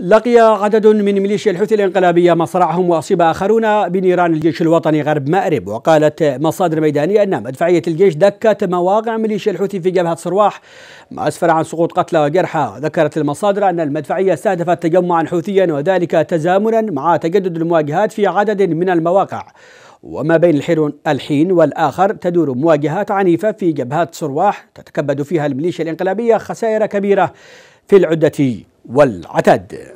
لقي عدد من ميليشيا الحوثي الانقلابية مصرعهم وأصيب آخرون بنيران الجيش الوطني غرب مأرب وقالت مصادر ميدانية أن مدفعية الجيش دكت مواقع ميليشيا الحوثي في جبهة صرواح ما أسفر عن سقوط قتلى وجرحى ذكرت المصادر أن المدفعية استهدفت تجمعا حوثيا وذلك تزامنا مع تجدد المواجهات في عدد من المواقع وما بين الحين والآخر تدور مواجهات عنيفة في جبهات صرواح تتكبد فيها الميليشيا الانقلابية خسائر كبيرة في العدة والعتاد